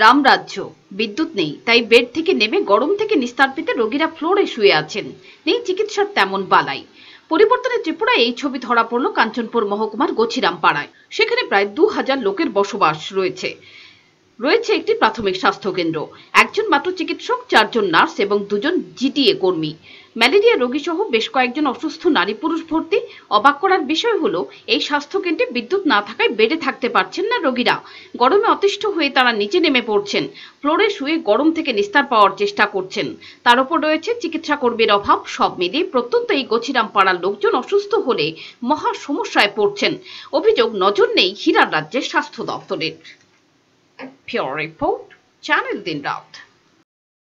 রামরাজ্য বিদ্যুৎ নেই তাই বেড থেকে নেমে গরম থেকে নিস্তার পেতে রোগীরা ফ্লোরে শুয়ে আছেন নেই চিকিৎসার তেমন বালাই পরিবর্তনের ত্রিপুরায় এই ছবি ধরা পড়ল কাঞ্চনপুর মহকুমার গোছিরাম পাড়ায় সেখানে প্রায় দু হাজার লোকের বসবাস রয়েছে রয়েছে একটি প্রাথমিক স্বাস্থ্যকেন্দ্র একজন মাত্র চিকিৎসক চারজন নার্স এবং দুজন জিটিএ কর্মী ম্যালেরিয়া রোগী সহ বেশ কয়েকজন অসুস্থ নারী পুরুষ ভর্তি অবাক করার বিষয় হলো এই স্বাস্থ্যকেন্দ্রে বিদ্যুৎ না থাকায় বেডে থাকতে পারছেন না রোগীরা গরমে অতিষ্ঠ হয়ে তারা নিচে নেমে পড়ছেন ফ্লোরে শুয়ে গরম থেকে নিস্তার পাওয়ার চেষ্টা করছেন তার উপর রয়েছে চিকিৎসা কর্মীর অভাব সব মিলিয়ে প্রত্যন্ত এই গছিরাম পাড়ার লোকজন অসুস্থ হলে মহা সমস্যায় পড়ছেন অভিযোগ নজর নেই হীরার রাজ্যের স্বাস্থ্য দপ্তরের pure report channelದಿಂದ